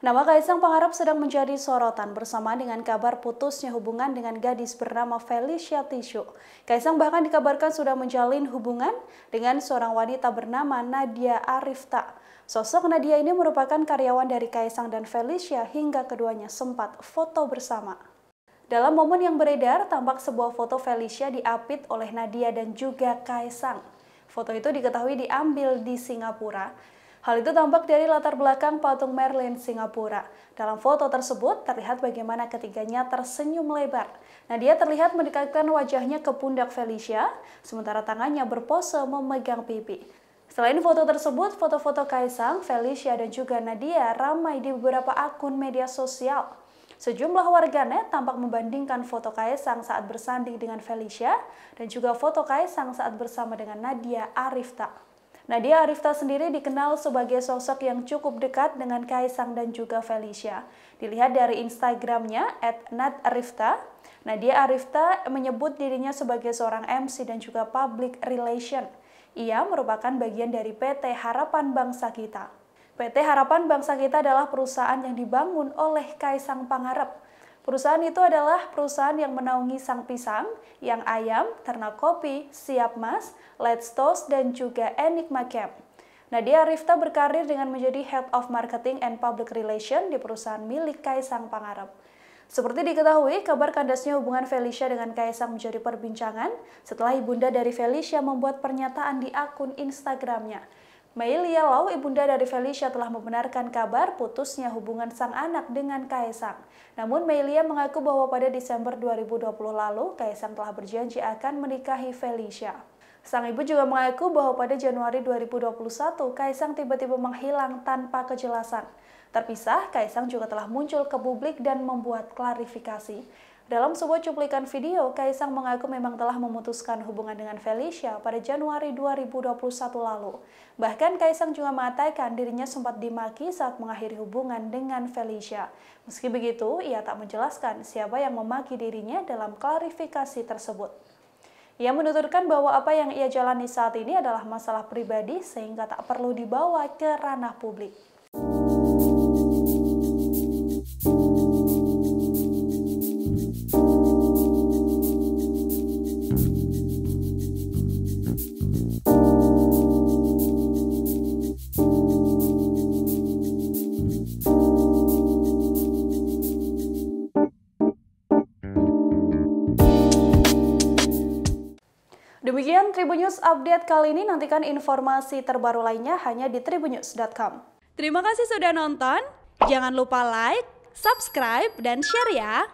Nama Kaisang Pengharap sedang menjadi sorotan bersama dengan kabar putusnya hubungan dengan gadis bernama Felicia Tisho. Kaisang bahkan dikabarkan sudah menjalin hubungan dengan seorang wanita bernama Nadia Arifta. Sosok Nadia ini merupakan karyawan dari Kaisang dan Felicia hingga keduanya sempat foto bersama. Dalam momen yang beredar, tampak sebuah foto Felicia diapit oleh Nadia dan juga Kaisang. Foto itu diketahui diambil di Singapura. Hal itu tampak dari latar belakang patung Merlin Singapura. Dalam foto tersebut terlihat bagaimana ketiganya tersenyum lebar. Nah, dia terlihat mendekatkan wajahnya ke pundak Felicia, sementara tangannya berpose memegang pipi. Selain foto tersebut, foto-foto Kaisang, Felicia, dan juga Nadia ramai di beberapa akun media sosial. Sejumlah warganet tampak membandingkan foto Kaisang saat bersanding dengan Felicia dan juga foto Kaisang saat bersama dengan Nadia Arifta. Nadia Arifta sendiri dikenal sebagai sosok yang cukup dekat dengan Kaisang dan juga Felicia. Dilihat dari Instagramnya, at natarifta, Nadia Arifta menyebut dirinya sebagai seorang MC dan juga public relation. Ia merupakan bagian dari PT Harapan Bangsa Kita. PT Harapan Bangsa Kita adalah perusahaan yang dibangun oleh Kaisang Pangarep. Perusahaan itu adalah perusahaan yang menaungi Sang Pisang, Yang Ayam, Ternak Kopi, Siap Mas, Let's Toast, dan juga Enigma Camp. Nadia Arifta berkarir dengan menjadi Head of Marketing and Public Relation di perusahaan milik Kaisang Pangarep. Seperti diketahui, kabar kandasnya hubungan Felicia dengan Kaisang menjadi perbincangan setelah ibunda dari Felicia membuat pernyataan di akun Instagramnya. Meilia Lau, ibunda dari Felicia telah membenarkan kabar putusnya hubungan sang anak dengan Kaisang. Namun Meilia mengaku bahwa pada Desember 2020 lalu, Kaisang telah berjanji akan menikahi Felicia. Sang ibu juga mengaku bahwa pada Januari 2021, Kaisang tiba-tiba menghilang tanpa kejelasan. Terpisah, Kaisang juga telah muncul ke publik dan membuat klarifikasi. Dalam sebuah cuplikan video, Kaisang mengaku memang telah memutuskan hubungan dengan Felicia pada Januari 2021 lalu. Bahkan Kaisang juga mengatakan dirinya sempat dimaki saat mengakhiri hubungan dengan Felicia. Meski begitu, ia tak menjelaskan siapa yang memaki dirinya dalam klarifikasi tersebut. Ia menuturkan bahwa apa yang ia jalani saat ini adalah masalah pribadi sehingga tak perlu dibawa ke ranah publik. Demikian Tribunnews update kali ini. Nantikan informasi terbaru lainnya hanya di tribunnews.com. Terima kasih sudah nonton. Jangan lupa like, subscribe, dan share ya.